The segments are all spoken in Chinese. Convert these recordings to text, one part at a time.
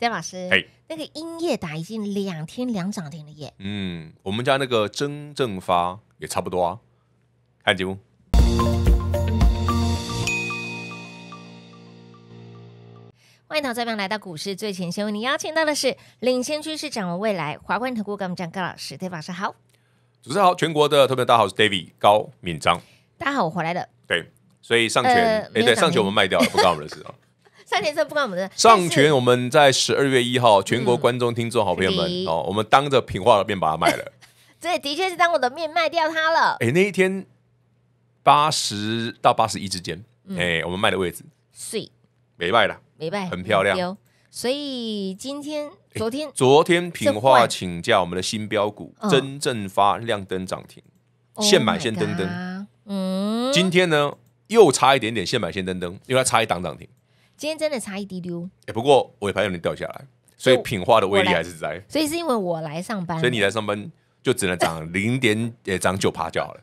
戴老师，哎，那个音乐达已经两天两涨停了耶！嗯，我们家那个真正发也差不多啊。看节目，欢迎桃子们来到股市最前线，为您邀请到的是领先趋势，掌握未来，华冠投顾跟我们讲高老师，戴老师好，主持人好，全国的投票大家好，我是戴维高敏章，大家好，我回来了。对，所以上权，哎，对，上权我们卖掉了，不关我们的事啊。上全胜不关我们的事。上全，我们在十二月一号，全国观众、听众、好朋友们哦，我们当着品化的面把它卖了。这 的确是当我的面卖掉它了。哎，那一天八十到八十一之间，哎，我们卖的位置是没卖了，没卖，很漂亮。所以今天、昨天、昨天品化请假，我们的新标股真正发亮灯涨停，现买现登登。嗯，今天呢又差一点点，现买现登登，因为它差一档涨停。今天真的差一滴丢，哎，不过尾盘有点掉下来，所以品化的威力还是在。所以是因为我来上班，所以你来上班就只能涨 零点，哎，涨九趴好了，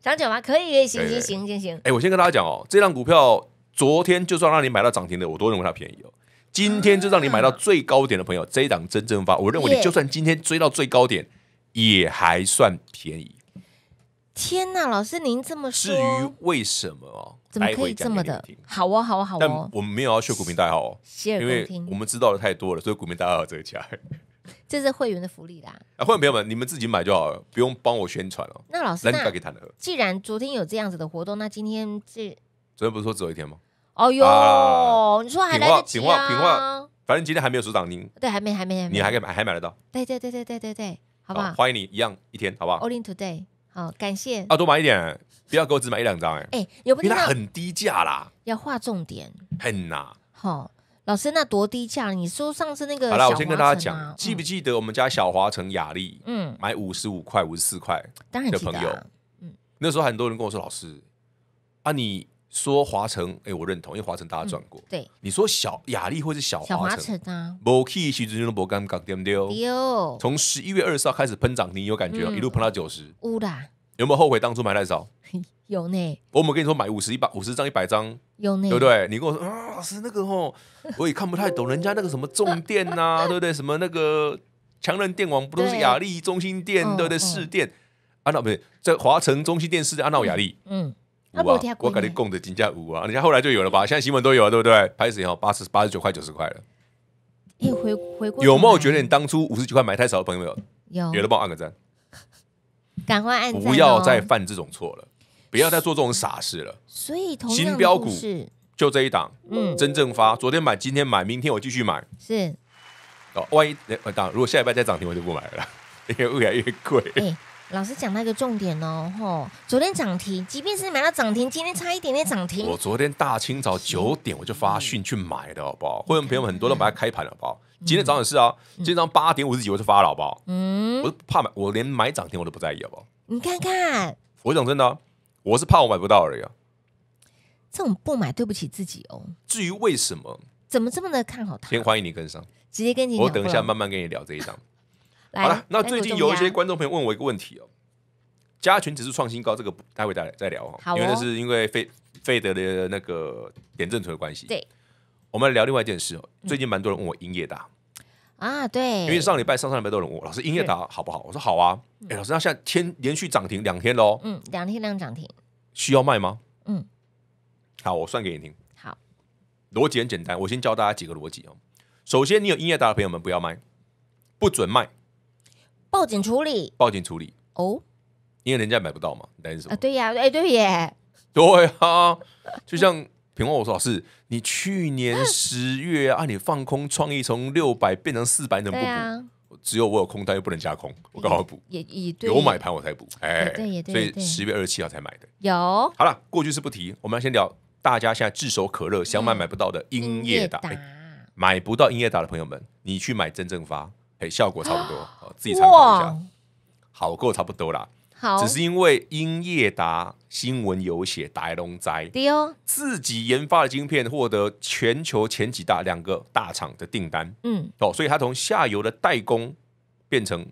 涨 九吗？可以，行行行行行。哎，我先跟大家讲哦，这张股票昨天就算让你买到涨停的，我都认为它便宜哦。今天就让你买到最高点的朋友，这一档真正发，我认为你就算今天追到最高点，也还算便宜。天哪，老师您这么说，至于为什么怎么可以这么的？好哦，好哦，好哦。但我们没有要秀股民代号哦，因为我们知道的太多了，所以股民代号这个价，这是会员的福利啦。啊，会员朋友们，你们自己买就好了，不用帮我宣传哦。那老师，那可以谈了。既然昨天有这样子的活动，那今天这昨天不是说只有一天吗？哦哟，你说还来得及？平化平化，反正今天还没有首长您对，还没还没，你还可以买，还买得到？对对对对对对对，好不好？欢迎你一样一天，好不好？Only today。哦，感谢啊，多买一点，不要给我只买一两张哎。哎，有没有？很低价啦，要划重点。很呐。好，老师，那多低价？你说上次那个……好了，我先跟大家讲，记不记得我们家小华城雅丽？嗯，买五十五块、五十四块的朋友，嗯，那时候很多人跟我说，老师啊，你。说华晨，哎，我认同，因为华晨大家转过。对，你说小雅丽或是小华华晨啊？摩 K 徐子谦的摩刚刚丢不丢？丢。从十一月二十号开始喷涨，你有感觉？一路喷到九十，乌的。有没有后悔当初买太少？有呢。我们跟你说买五十一百五十张一百张，有呢，对不对？你跟我说啊，老师那个吼，我也看不太懂，人家那个什么重电啊，对不对？什么那个强仁电网不都是雅丽中心电，对不对？四电安那不是在华晨中心电视在安那雅丽，嗯。我跟你供的金价五啊，人家后来就有了吧？现在新闻都有了，对不对？拍以后八十八十九块，九十块了。哎，回回过。有没有觉得你当初五十几块买太少的朋友没有？有，有的帮我按个赞。赶快按！不要再犯这种错了，不要再做这种傻事了。所以新标股是就这一档，嗯，真正发。昨天买，今天买，明天我继续买。是哦，万一那档如果下一半再涨停，我就不买了，因越来越贵。老师讲到一个重点哦，吼，昨天涨停，即便是买到涨停，今天差一点点涨停。我昨天大清早九点我就发讯去买的，好不好？会员朋友们很多都把它开盘了，好不好？今天早上是啊，今天早上八点五十几我就发了，好不好？嗯，我怕买，我连买涨停我都不在意，好不好？你看看，我讲真的，我是怕我买不到而已。啊。这种不买对不起自己哦。至于为什么，怎么这么的看好？先欢迎你跟上，直接跟你，我等一下慢慢跟你聊这一张。好了，那最近有一些观众朋友问我一个问题哦，加权指数创新高，这个待会再再聊哈，因为那是因为费费德的那个点阵图的关系。对，我们来聊另外一件事哦，最近蛮多人问我英业达啊，对，因为上礼拜、上上礼拜都有人问，老师英业达好不好？我说好啊。哎，老师，那现在天连续涨停两天喽，嗯，两天两涨停，需要卖吗？嗯，好，我算给你听。好，逻辑很简单，我先教大家几个逻辑哦。首先，你有英业达的朋友们不要卖，不准卖。报警处理，报警处理哦，因为人家买不到嘛，担心什么？对呀，哎，对耶，对啊，就像平旺我说是，你去年十月啊，你放空创意从六百变成四百，能不补？只有我有空单又不能加空，我刚好补，也也有买盘我才补，哎，对，所以十月二十七号才买的。有，好了，过去是不提，我们要先聊大家现在炙手可热、想买买不到的英业达，买不到英业达的朋友们，你去买真正发。哎，效果差不多，自己参考一下。好，够差不多啦。好，只是因为英业达新闻有写，台隆灾，对哦，自己研发的晶片获得全球前几大两个大厂的订单。嗯，哦，所以它从下游的代工变成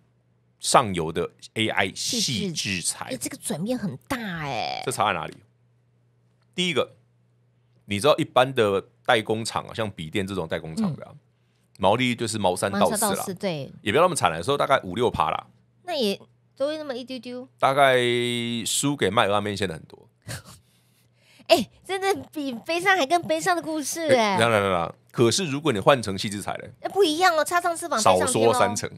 上游的 AI 细制材，这个转变很大哎。这差在哪里？第一个，你知道一般的代工厂啊，像笔电这种代工厂的。毛利就是毛三到四了，对，也不要那么惨了，说大概五六趴啦。那也都那么一丢丢，大概输给卖拉面线的很多。哎，真的比悲伤还更悲伤的故事哎，来来来，可是如果你换成细之踩嘞，那不一样哦，插上翅膀少说三成。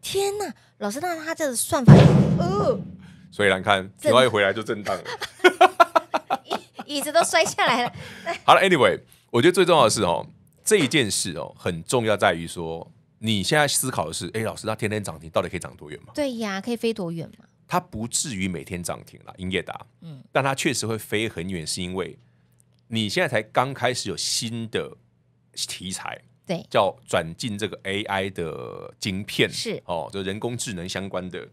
天哪，老师，那他这算法，呃，所以难看，只要一回来就震荡了，椅 椅子都摔下来了。好了，Anyway，我觉得最重要的是哦。这一件事哦，很重要在于说，你现在思考的是，哎，老师，它天天涨停，到底可以涨多远吗？对呀，可以飞多远吗？它不至于每天涨停了，英业达，嗯，但它确实会飞很远，是因为你现在才刚开始有新的题材，对，叫转进这个 AI 的晶片，是哦，就人工智能相关的。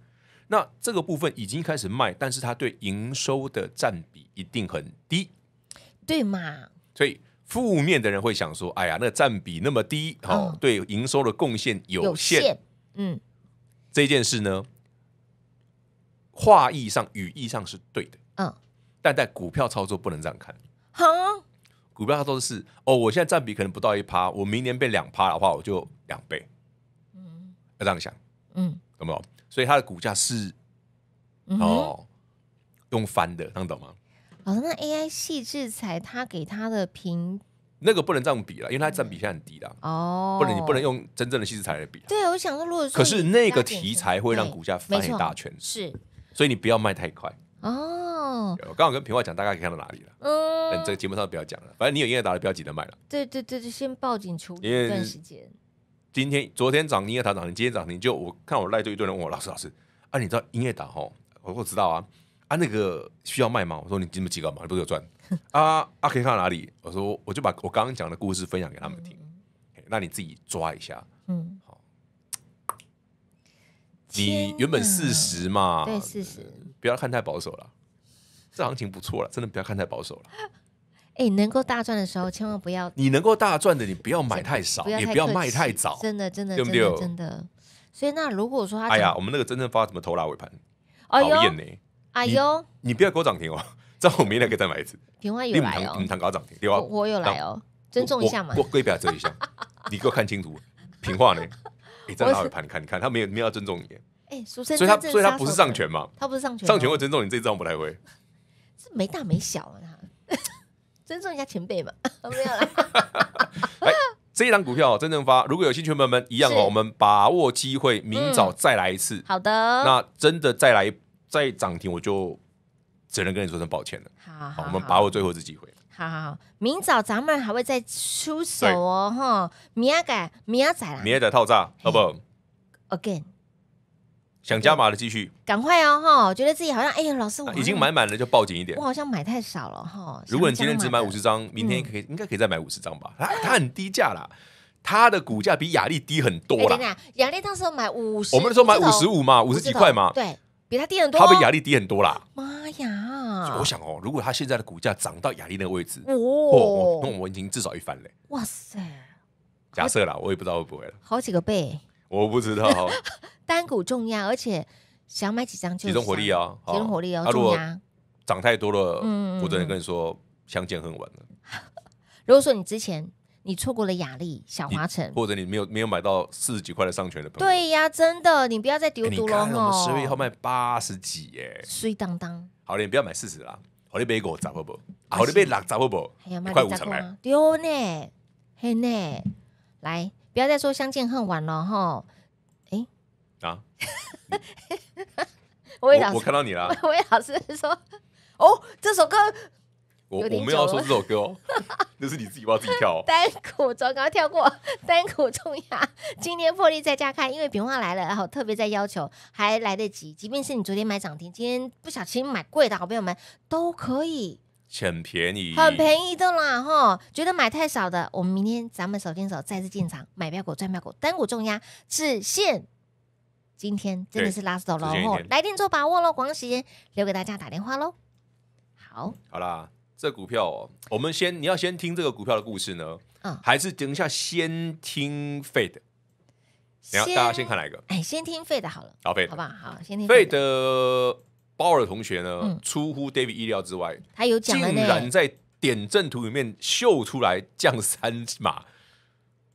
那这个部分已经开始卖，但是它对营收的占比一定很低，对嘛？所以。负面的人会想说：“哎呀，那占比那么低，哦，对营收的贡献有限，嗯，这件事呢，话意上、语义上是对的，嗯，但在股票操作不能这样看，哈，股票操作是哦，我现在占比可能不到一趴，我明年变两趴的话，我就两倍，嗯，要这样想，嗯，懂不有？所以它的股价是哦，用翻的，能懂吗？”像那 AI 细制裁他给他的评，那个不能这样比了，因为它占比现在很低了。哦，不能，你不能用真正的细制才来比。对，我想说，如果说，可是那个题材会让股价翻一大圈，是，所以你不要卖太快。哦，我刚好跟平话讲，大概可以看到哪里了。嗯，这个节目上不要讲了，反正你有音乐打的，不要急着卖了。对对对，就先报警处理一段时间。今天、昨天涨音乐打涨停，今天涨停就我看我赖这一堆人问我老师老师，啊，你知道音乐打吼？我我知道啊。啊，那个需要卖吗？我说你这么几个嘛，你不是有赚？啊啊，可以看到哪里？我说我就把我刚刚讲的故事分享给他们听。那你自己抓一下，嗯，好。你原本四十嘛，对四十，不要看太保守了。这行情不错了，真的不要看太保守了。哎，能够大赚的时候，千万不要。你能够大赚的，你不要买太少，也不要卖太早。真的，真的，对不对？真的。所以那如果说他，哎呀，我们那个真正发什么头拉尾盘？讨厌呢。哎呦，你不要给我涨停哦，这我明天可以再买一次。平化有来哦，你谈搞涨停，我我有来哦，尊重一下嘛。我贵表尊一下，你给我看清楚，平化呢，你这一张盘，你看你看，他没有没有要尊重一点。哎，所以他所以他不是上权嘛，他不是上权，上权会尊重你这一张不来会是没大没小啊，尊重一下前辈嘛，我没有来。哎，这一张股票真正发，如果有兴趣朋友们一样哦，我们把握机会，明早再来一次。好的，那真的再来。在涨停，我就只能跟你说声抱歉了。好，我们把握最后次机会。好好好，明早咱们还会再出手哦。哈，明仔明米仔明米仔套炸，好不？Again，想加码的继续，赶快哦！哈，觉得自己好像，哎呀，老师，我已经买满了，就抱警一点。我好像买太少了哈。如果你今天只买五十张，明天可以应该可以再买五十张吧？它它很低价啦，它的股价比雅丽低很多啦。雅丽当时买五十，我们那时候买五十五嘛，五十几块嘛，对。比它低很多，它比雅丽低很多啦。妈呀！我想哦，如果它现在的股价涨到雅丽个位置，哦，那我们已经至少一翻嘞。哇塞！假设啦，我也不知道会不会了。好几个倍，我不知道。单股重压，而且想买几张就集中火力哦，集中火力哦。如果涨太多了，我只能跟你说，相见恨晚了。如果说你之前。你错过了雅丽小华城，或者你没有没有买到四十几块的上权的朋友。对呀，真的，你不要再丢丢龙哦！十位号卖八十几耶，碎当当。好了，你不要买四十啦，好嘞，买一个砸瀑布，好嘞，买六个砸瀑布，快五成了，丢呢，嘿呢，来，不要再说相见恨晚了哈。哎，啊，我也师，我看到你了。我也老师说：“哦，这首歌，我我们要说这首歌。”那是你自己帮自己跳，单股超高跳过，单股重压。今天破例在家开，因为平旺来了，然后特别在要求，还来得及。即便是你昨天买涨停，今天不小心买贵的，好朋友们都可以，很便宜，很便宜的啦，哈。觉得买太少的，我们明天咱们手牵手再次进场买票股赚票股，单股重压只限今天，真的是拉手走了，哈。来电做把握喽，广告时间留给大家打电话喽。好，好啦。这股票，哦，我们先你要先听这个股票的故事呢，还是等一下先听 Fade？然后大家先看哪一个？哎，先听 Fade 好了，老 f a d 好不好？好，先听 Fade。包尔同学呢，出乎 David 意料之外，他有讲竟然在点阵图里面秀出来降三码。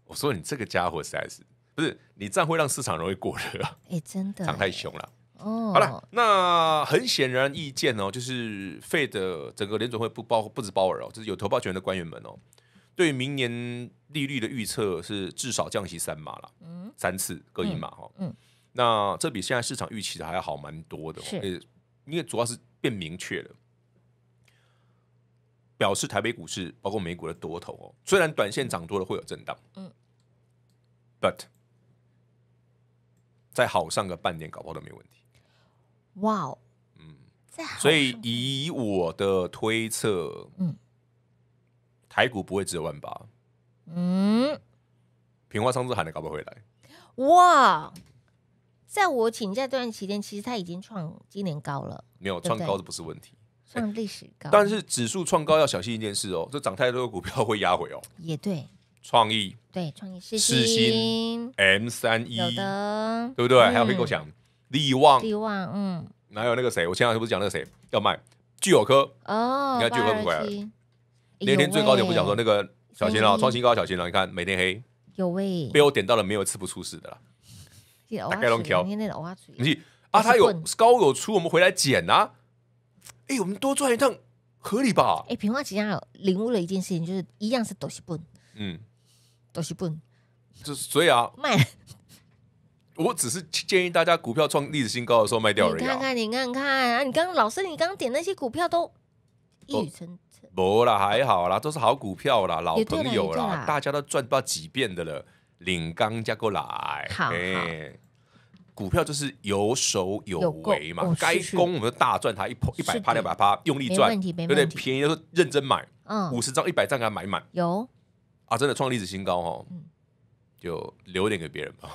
我说你这个家伙实在是不是，你这样会让市场容易过热啊！哎，真的，涨太凶了。哦，好了，那很显然意见哦，就是费的整个联准会不包不止鲍尔哦，就是有投票权的官员们哦，对明年利率的预测是至少降息三码了，三次各一码哈。嗯，那这比现在市场预期的还要好蛮多的，哦，因为主要是变明确了，表示台北股市包括美股的多头哦，虽然短线涨多了会有震荡，嗯，But 再好上个半年搞不好都没问题。哇哦，嗯，所以以我的推测，嗯，台股不会有万八，嗯，平花商事喊的搞不回来？哇，在我请假这段期间，其实它已经创今年高了，没有创高的不是问题，创历史高，但是指数创高要小心一件事哦，就涨太多的股票会压回哦，也对，创意对创意是新 M 三一的对不对？还有飞购翔。利旺，旺，嗯，哪有那个谁？我前两天不是讲那个谁要卖巨友科哦，你看巨友科不回来了。那天最高点不讲说那个小心了，创新高小心了。你看每天黑有喂，被我点到了，没有吃不出事的了。概尔出，你啊，他有高有出，我们回来捡啊。哎，我们多赚一趟合理吧？哎，平花吉呀，领悟了一件事情，就是一样是都是笨，嗯，都是笨，就是所以啊，卖。我只是建议大家，股票创历史新高的时候卖掉。而已、你看看，你看看，你刚老师，你刚刚点那些股票都一语成谶。不啦，还好啦，都是好股票啦，老朋友啦，大家都赚到几遍的了。领刚加过来，好。股票就是有手有为嘛，该攻我们就大赚它一一百趴两百趴，用力赚，有点便宜就认真买，嗯，五十张一百张给他买满，有啊，真的创历史新高哦，就留一点给别人吧。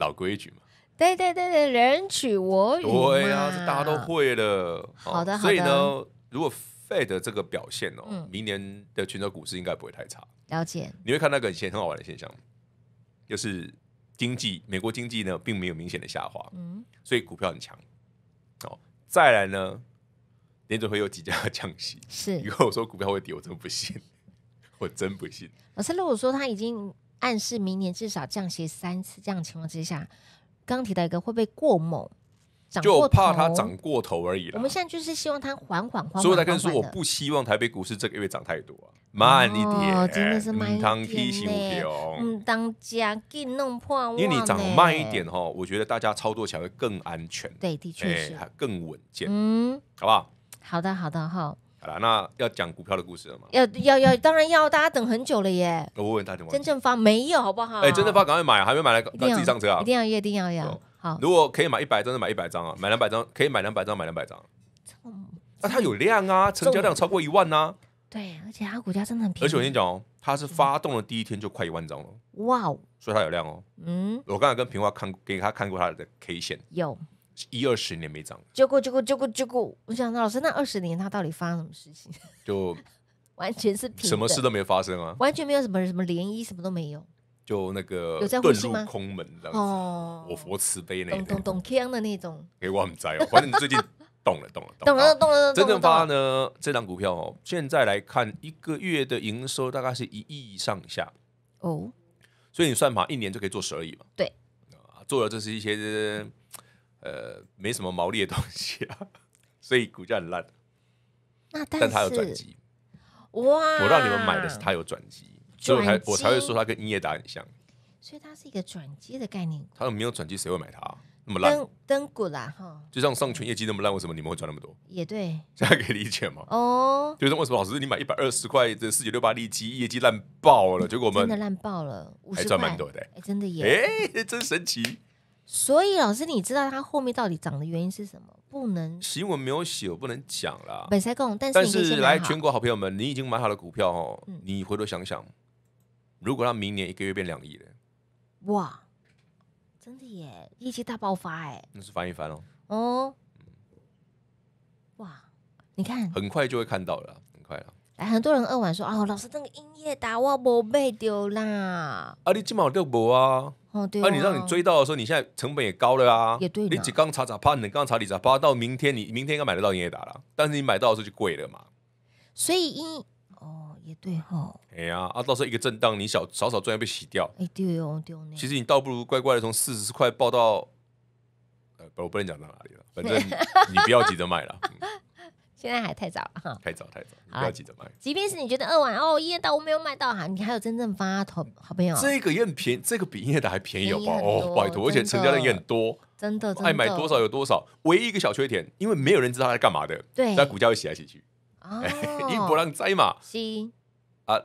老规矩嘛，对对对对，人取我予，对呀，这大家都会了。好的，所以呢，如果 Fed 这个表现哦，嗯，明年的全球股市应该不会太差。了解，你会看那个以前很好玩的现象，就是经济，美国经济呢并没有明显的下滑，嗯，所以股票很强。哦，再来呢，联储会有几家降息？是，如果我说股票会跌，我真不信，我真不信。老师，如果说他已经。暗示明年至少降息三次，这样情况之下，刚提到一个会不会过猛，涨就怕它涨过头而已。我们现在就是希望它缓缓缓所以才跟你说，我不希望台北股市这个月涨太多，慢一点，真的是慢一点。嗯，当家给弄破，因为你涨慢一点哈，我觉得大家操作起来会更安全，对，的确是更稳健，嗯，好不好？好的，好的，好。好了，那要讲股票的故事了吗？要要要，当然要，大家等很久了耶。我问大家，真正发没有，好不好？哎，真正发赶快买，还没买来，自己上车啊！一定要，一定要，要好。如果可以买一百，张，就买一百张啊，买两百张，可以买两百张，买两百张。那它有量啊，成交量超过一万呢。对，而且它股价真的很便宜。而且我跟你讲哦，它是发动的第一天就快一万张了，哇哦，所以它有量哦。嗯，我刚才跟平花看，给他看过它的 K 线，有。一二十年没涨，结果结果结果结果，我想到老师那二十年他到底发生什么事情？就 完全是什么事都没发生啊，完全没有什么什么涟漪，什么都没有。就那个遁入空门的哦，我佛慈悲那，懂懂懂的那种，给我很在哦，反正你最近动了动了动了动了，真正发呢这张股票哦，现在来看一个月的营收大概是一亿上下哦，所以你算嘛，一年就可以做十二亿嘛。对，做的这是一些。呃，没什么毛利的东西啊，所以股价很烂。那但机，哇，我让你们买的是它有转机，所以我才我才会说它跟音乐达很像。所以它是一个转机的概念。它没有转机，谁会买它？那么烂，灯股啦哈。就像上全业绩那么烂，为什么你们会赚那么多？也对，现在可以理解吗？哦，就是为什么老师你买一百二十块的四九六八利基，业绩烂爆了，结果我们真的烂爆了还赚蛮多的。哎，真的耶！哎，真神奇。所以老师，你知道它后面到底涨的原因是什么？不能新闻没有写，我不能讲啦。本赛共，但是但是来全国好朋友们，你已经买好了股票哦，你回头想想，如果它明年一个月变两亿了，哇，真的耶，业绩大爆发哎，那是翻一翻哦，哦，哇，你看，很快就会看到了，很快了。哎，很多人二晚说啊，老师这个音乐打我没买丢啦，啊，你今晚都无啊。啊！你让你追到的时候，你现在成本也高了啊！也对，你刚查查盘，你刚查理查盘，到明天你明天应该买得到英业打了，但是你买到的时候就贵了嘛。所以因哦，也对哈。哎呀，啊，到时候一个震荡，你少少少赚要被洗掉。哎丢哟丢！其实你倒不如乖乖的从四十块报到，呃，我不能讲到哪里了，反正 你不要急着卖了。现在还太早了哈，太早太早，你不要急着买。即便是你觉得二万哦，夜到我没有买到哈，你还有真正发他好朋友。这个也很便宜，这个比叶的还便宜哦，不好拜托，而且成交量也很多，真的，爱买多少有多少。唯一一个小缺点，因为没有人知道他干嘛的，对，那股价会起来起去，你不让栽嘛？行啊，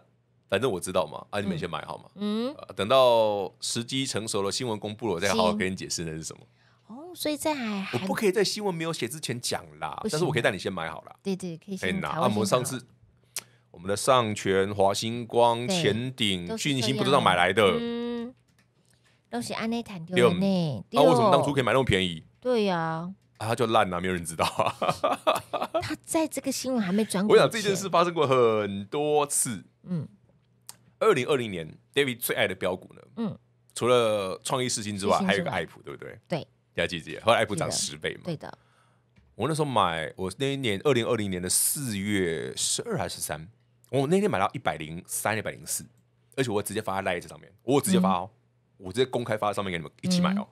反正我知道嘛，啊，你们先买好吗？嗯，等到时机成熟了，新闻公布了我再好好跟你解释那是什么。哦，所以在我不可以在新闻没有写之前讲啦，但是我可以带你先买好了。对对，可以先拿。我们上次我们的上全华星光、前顶、俊星不知道买来的，嗯，都是安内谈丢的。那为什么当初可以买那么便宜？对呀，他就烂了，没有人知道。他在这个新闻还没转，我想这件事发生过很多次。嗯，二零二零年 David 最爱的标股呢？嗯，除了创意视听之外，还有一个爱普，对不对？对。要记记，后来 a p 涨十倍嘛？对的。我那时候买，我那一年二零二零年的四月十二还是三，我那天买到一百零三、一百零四，而且我直接发在赖叶子上面，我直接发哦，我直接公开发在上面给你们一起买哦。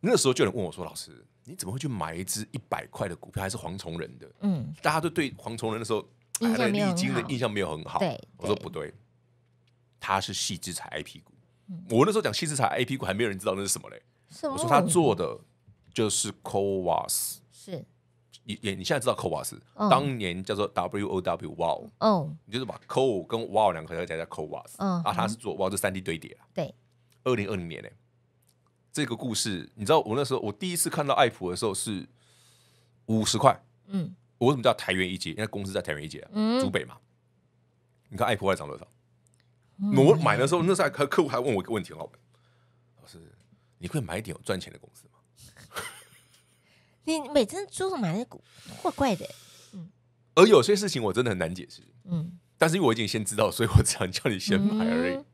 那时候就有人问我说：“老师，你怎么会去买一只一百块的股票？还是蝗崇人的？”嗯，大家都对蝗崇人的时候历经的印象没有很好。对，我说不对，他是细之财 IP 股。我那时候讲细之财 IP 股，还没有人知道那是什么嘞。我说他做的就是 CoVas，是你你你现在知道 CoVas，当年叫做 WOW WOW，嗯，你就是把 Co 跟 Wow 两个字加叫 CoVas，嗯，啊，他是做 WOW 这三 D 堆叠啊，对，二零二零年嘞，这个故事你知道，我那时候我第一次看到爱普的时候是五十块，嗯，我为什么叫台元一姐？因为公司在台元一姐、啊，嗯，竹北嘛，你看爱普还涨多少？我买的时候那时候还客户还问我一个问题，老板。你会买一点有赚钱的公司吗？你每次做什么买那股怪怪的，嗯。而有些事情我真的很难解释，嗯。但是因为我已经先知道，所以我只能叫你先买而已。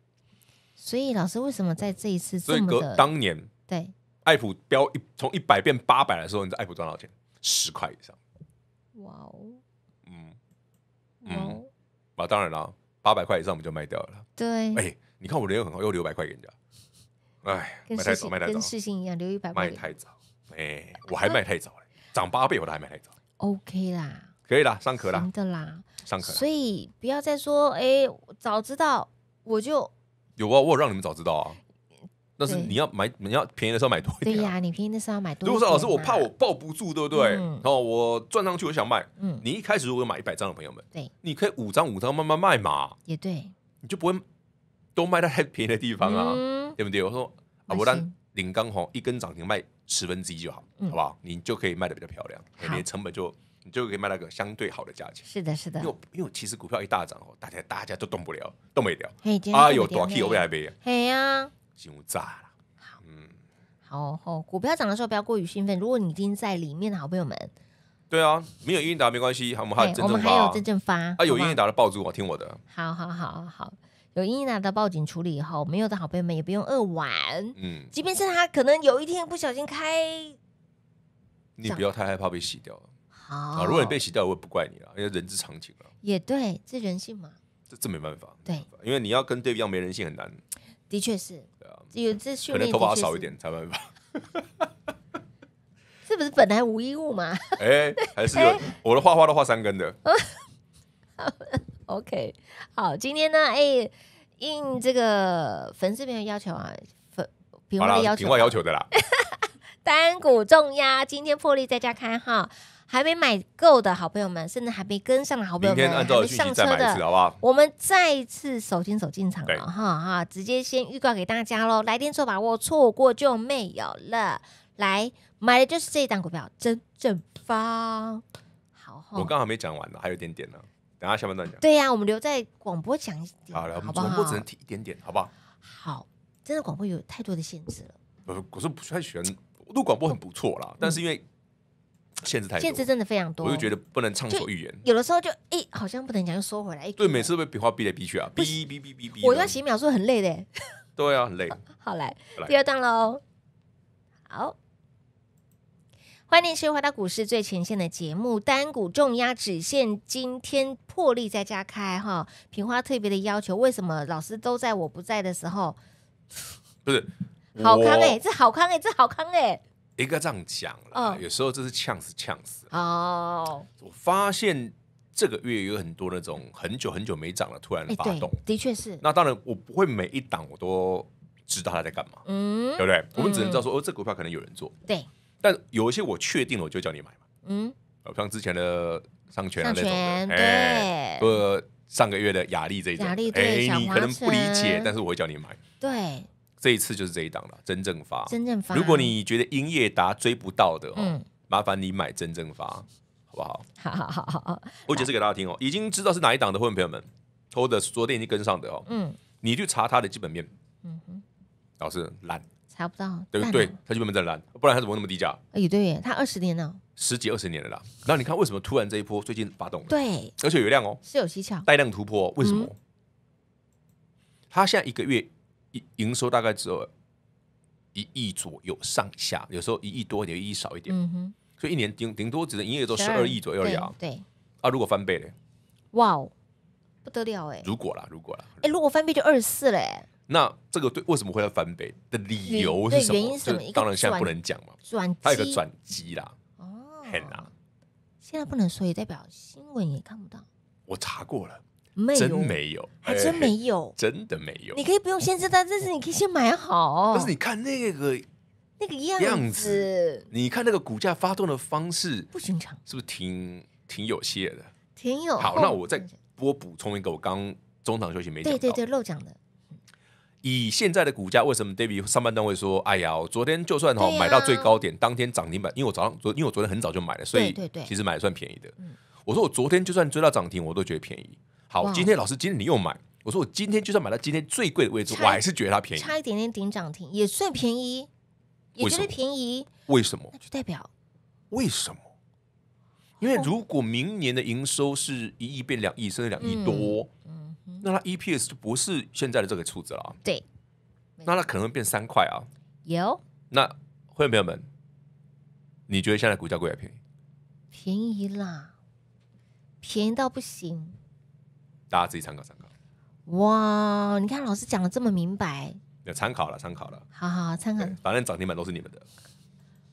所以老师，为什么在这一次这么的？当年对，爱普标一从一百变八百的时候，你在爱普赚到钱十块以上？哇哦，嗯嗯，啊，当然啦，八百块以上我们就卖掉了。对，哎，你看我人又很好，又六百块给人家。哎，买太早，太跟事情一样，留一百。卖太早，哎，我还卖太早嘞，涨八倍我都还买太早。OK 啦，可以啦，上课啦，真的啦，上壳。所以不要再说，哎，早知道我就有啊，我有让你们早知道啊。那是你要买，你要便宜的时候买多一点。对呀，你便宜的时候要买多。如果说老师，我怕我抱不住，对不对？哦，我赚上去，我想卖。嗯，你一开始如果买一百张的朋友们，对，你可以五张五张慢慢卖嘛。也对，你就不会都卖到太便宜的地方啊。对不对？我说啊，我让领钢吼一根涨停卖十分之一就好，好不好？你就可以卖的比较漂亮，你的成本就你就可以卖到个相对好的价钱。是的，是的。因为，因为其实股票一大涨哦，大家大家都动不了，动不了。啊，有短 k 有未来不有？嘿呀，心炸了。好，嗯，好哦。股票涨的时候不要过于兴奋。如果你已经在里面的好朋友们，对啊，没有英达没关系，我们还有真正发。我们还有真正发啊，有英达的抱住我，听我的。好好好好好。有因拿到报警处理以后，没有的好朋友们也不用饿玩。嗯，即便是他可能有一天不小心开，你不要太害怕被洗掉。好，如果你被洗掉，我也不怪你了，因为人之常情啊。也对，这人性嘛。这这没办法，对，因为你要跟对方没人性很难。的确是，有这训练可能头发少一点才办法。是不是本来无一物嘛？哎，还是我的画画都画三根的。OK，好，今天呢，哎，应这个粉丝朋友要求啊，粉平话要求要求的啦，单股重压，今天破例在家开哈，还没买够的好朋友们，甚至还没跟上的好朋友，们，天按照讯息再一次好不好？我们再次手牵手进场了，哈哈，直接先预告给大家喽，来电做把握，错过就没有了，来买的就是这一档股票，真正发，好哈，我刚好没讲完呢，还有点点呢。等下下半段讲。对呀，我们留在广播讲一点，好了，我们广播只能提一点点，好不好？好，真的广播有太多的限制了。我，我是不太喜欢录广播，很不错啦，但是因为限制太，多，限制真的非常多，我就觉得不能畅所欲言。有的时候就哎，好像不能讲，又收回来。对，每次被笔画逼来逼去啊，逼逼逼逼逼，我要写秒数很累的。对啊，很累。好来，第二段喽。好。欢迎收回到大股市最前线》的节目，单股重压，只限今天破例在家开哈。平花特别的要求，为什么老师都在，我不在的时候？不是，好康哎，这好康哎，这好康哎，应该这样讲了。有时候这是呛死，呛死哦。我发现这个月有很多那种很久很久没涨了，突然发动，的确是。那当然，我不会每一档我都知道他在干嘛，嗯，对不对？我们只能知道说，哦，这股票可能有人做，对。但有一些我确定了，我就叫你买嘛。嗯，像之前的上权啊那种的，哎，不，上个月的雅丽这一哎，你可能不理解，但是我会叫你买。对，这一次就是这一档了，真正发，真正发。如果你觉得英业达追不到的，嗯，麻烦你买真正发，好不好？好好好好好，我解释给大家听哦，已经知道是哪一档的混朋友们，偷的昨天已经跟上的哦，嗯，你去查它的基本面，嗯哼，老师烂。查不到，对不对？他就慢慢在烂，不然他怎么那么低价？也对耶，他二十年了，十几二十年了啦。那你看为什么突然这一波最近发动？对，而且有量哦，是有蹊跷，带量突破。为什么？他现在一个月营营收大概只有一亿左右上下，有时候一亿多，一点，一亿少一点。嗯哼，所以一年顶顶多只能营业额十二亿左右了。对，啊，如果翻倍嘞，哇哦，不得了哎！如果啦，如果啦，哎，如果翻倍就二十四嘞。那这个对为什么会要翻倍的理由是什么？当然现在不能讲嘛。转机，还有个转机啦。哦，很难。现在不能说，也代表新闻也看不到。我查过了，没有，真没有，还真没有，真的没有。你可以不用先知道，但是你可以先买好。但是你看那个那个样子，你看那个股价发动的方式不寻常，是不是挺挺有戏的？挺有。好，那我再多补充一个，我刚中场休息没讲，对对对，漏讲的。以现在的股价，为什么 David 上半段会说：“哎呀，我昨天就算哈买到最高点，当天涨停板，因为我早上昨因为我昨天很早就买了，所以其实买算便宜的。”我说：“我昨天就算追到涨停，我都觉得便宜。好，今天老师，今天你又买，我说我今天就算买到今天最贵的位置，我还是觉得它便宜，差一点点顶涨停也算便宜，也觉得便宜。为什么？那就代表为什么？因为如果明年的营收是一亿变两亿，甚至两亿多。”那它 EPS 就不是现在的这个数字了啊？对，那它可能变三块啊？有。那，会员朋友们，你觉得现在股价贵还便宜？便宜啦，便宜到不行。大家自己参考参考。哇，你看老师讲的这么明白。参考了，参考了。好好参考，反正涨停板都是你们的。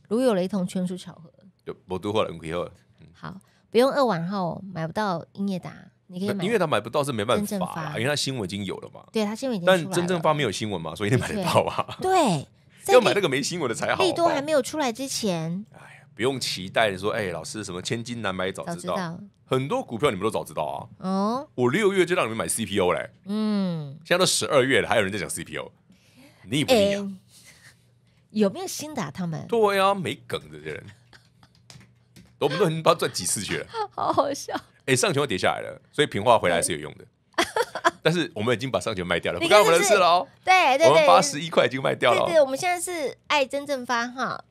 如有雷同，纯属巧合。就我读过了，你过好，不用二万后买不到英业达。可以，因为他买不到是没办法，因为他新闻已经有了嘛。对他新闻已经，但真正发没有新闻嘛，所以你买得到啊？对，要买那个没新闻的才好。利多还没有出来之前，哎呀，不用期待。说，哎，老师什么千金难买早知道，很多股票你们都早知道啊。哦，我六月就让你们买 CPO 嘞。嗯，现在都十二月了，还有人在讲 CPO，你不一样？有没有新的？他们对啊，没梗的这人。我们不知道赚几次去了？好好笑！哎，上权又跌下来了，所以平化回来是有用的。但是我们已经把上权卖掉了，不干我们的事了哦。对对对，我们八十一块已经卖掉了。对，我们现在是爱真正发哈。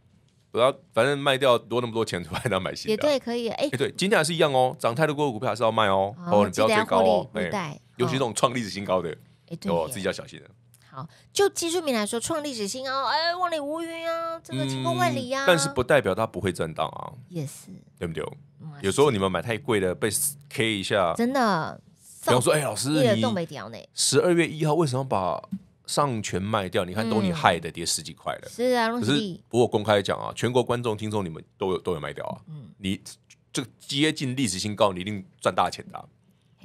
不要，反正卖掉多那么多钱出来，当买新的也对，可以。哎，对，今天还是一样哦，涨太多股股票还是要卖哦，哦，你不要追高哦，哎，尤其这种创历史新高的，哦，自己要小心好，就技术面来说，创历史新高，哎，万里无云啊，这个晴空万里呀。但是不代表它不会震荡啊。也是，对不对？有时候你们买太贵了，被 K 一下，真的。比方说，哎，老师，你十二月一号为什么把上全卖掉？你看都你害的，跌十几块的。是啊，可是不过公开讲啊，全国观众听说你们都有都有卖掉啊。嗯，你这个接近历史新高，你一定赚大钱的。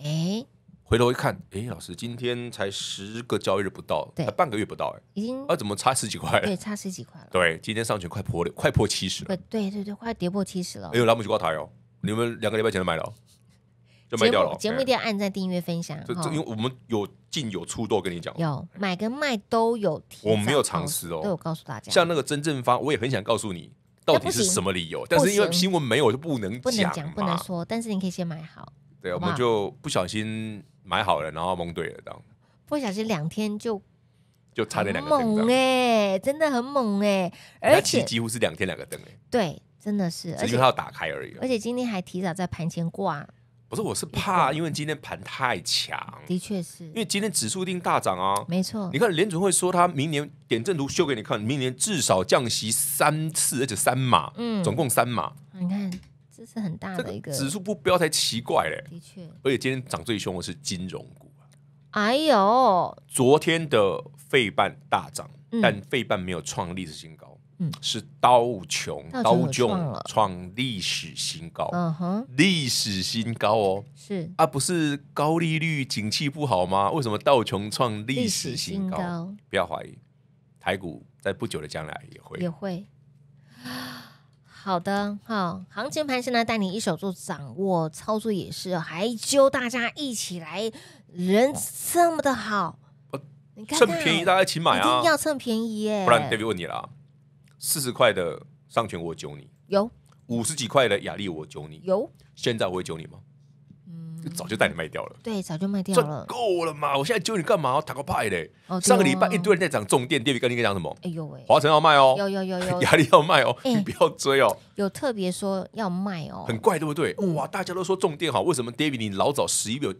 哎。回头一看，哎，老师，今天才十个交易日不到，才半个月不到，哎，已经，啊，怎么差十几块对，差十几块了。对，今天上去快破六，快破七十了。对对对，快跌破七十了。哎呦，来不及挂台哦！你们两个礼拜前都买了，就卖掉了。节目一定要按赞、订阅、分享。这这，因为我们有进有出，都跟你讲，有买跟卖都有提。我们没有尝试哦，我告诉大家，像那个曾正发，我也很想告诉你，到底是什么理由？但是因为新闻没有，就不能不能讲，不能说。但是你可以先买好。对，我们就不小心。买好了，然后蒙对了，样不小心两天就就差那两个灯哎，真的很猛哎，而且几乎是两天两个灯哎，对，真的是，只是他要打开而已。而且今天还提早在盘前挂。不是，我是怕，因为今天盘太强。的确是因为今天指数定大涨啊，没错。你看联总会说他明年点阵图秀给你看，明年至少降息三次，而且三码，嗯，总共三码。你看。这是很大的一个指数不标才奇怪嘞，的确。而且今天涨最凶的是金融股哎呦！昨天的费半大涨，但费半没有创历史新高，嗯，是刀穷刀琼创历史新高，嗯哼，历史新高哦，是啊，不是高利率、景气不好吗？为什么道琼创历史新高？不要怀疑，台股在不久的将来也会也会。好的，好，行情盘现呢，带你一手做掌握，操作也是，还揪大家一起来，人这么的好，你看趁便宜大家一起买啊，一定要趁便宜耶，不然 David 问你了，四十块的上全我揪你，有五十几块的雅丽我揪你，有，现在我会揪你吗？早就带你卖掉了，对，早就卖掉了，够了嘛！我现在揪你干嘛？打个派嘞！上个礼拜一堆人在讲重电，David，你讲什么？哎呦喂，华晨要卖哦，有有有有，压力要卖哦，你不要追哦，有特别说要卖哦，很怪对不对？哇，大家都说重电好，为什么 David 你老早十一月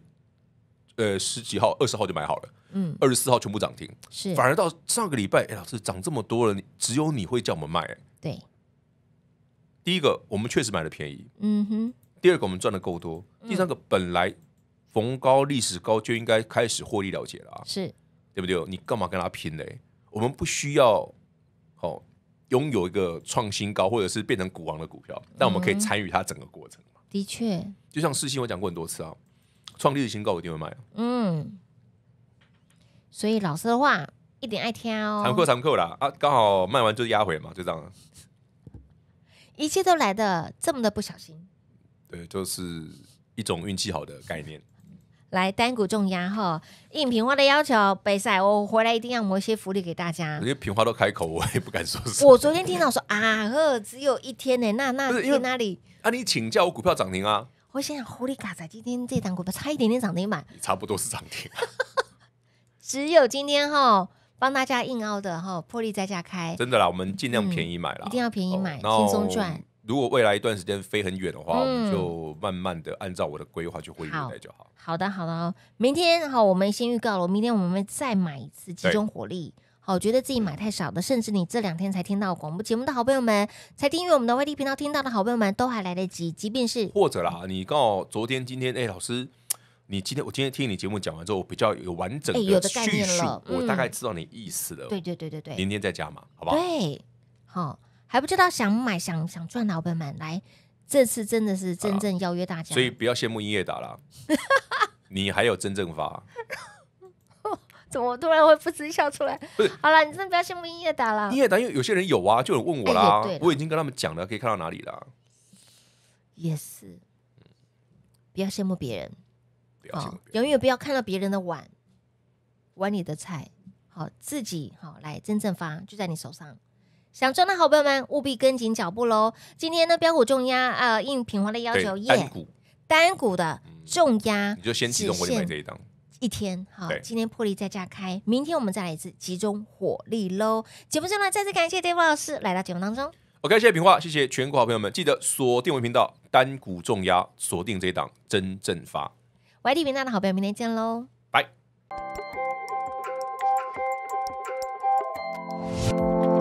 呃十几号、二十号就买好了？嗯，二十四号全部涨停，是反而到上个礼拜，哎，老师涨这么多了，只有你会叫我们卖？对，第一个我们确实买的便宜，嗯哼。第二个，我们赚的够多；第三个，本来逢高历史高就应该开始获利了结了，是对不对？你干嘛跟他拼嘞？我们不需要哦，拥有一个创新高或者是变成股王的股票，但我们可以参与它整个过程的确，就像世新我讲过很多次啊，创历史新高我定会卖。嗯，所以老师的话一点爱听哦。常客常客啦啊，刚好卖完就压回嘛，就这样。一切都来的这么的不小心。对，就是一种运气好的概念。来单股重压哈，应平花的要求，北赛我回来一定要磨一些福利给大家。因为平花都开口，我也不敢说。我昨天听到说啊，只有一天呢，那那天哪里？那你请教我股票涨停啊？我想想狐狸卡在今天这档股票差一点点涨停板，差不多是涨停。只有今天哈，帮大家硬凹的哈，破例在家开。真的啦，我们尽量便宜买了，一定要便宜买，轻松赚。如果未来一段时间飞很远的话，我们就慢慢的按照我的规划去回来就好。好的，好的。明天好，我们先预告了。明天我们再买一次集中火力。好，觉得自己买太少的，甚至你这两天才听到广播节目的好朋友们，才订阅我们的微粒频道听到的好朋友们，都还来得及。即便是或者啦，你刚好昨天、今天，哎，老师，你今天我今天听你节目讲完之后，比较有完整的叙述，我大概知道你意思了。对对对对对，明天再加嘛，好不好？对，好。还不知道想买想想赚的老板们，来这次真的是真正邀约大家，所以不要羡慕音乐打啦，你还有真正发？怎么突然会不自觉笑出来？好了，你真的不要羡慕音乐打了。音乐打，因为有些人有啊，就有问我啦，我已经跟他们讲了，可以看到哪里啦。也是，不要羡慕别人，永远不要看到别人的碗碗里的菜，好自己好来真正发就在你手上。想赚的好朋友们，务必跟紧脚步喽！今天呢，标股重压，呃，应平华的要求，单股单股的重压，你就先集中火力买这一档一天。好，今天破例在家开，明天我们再来一次集中火力喽！节目中呢，再次感谢 d a v 老师来到节目当中。OK，谢谢平花，谢谢全国好朋友们，记得锁定我频道，单股重压，锁定这一档真正发 YT 频道的好朋友，明天见喽，拜。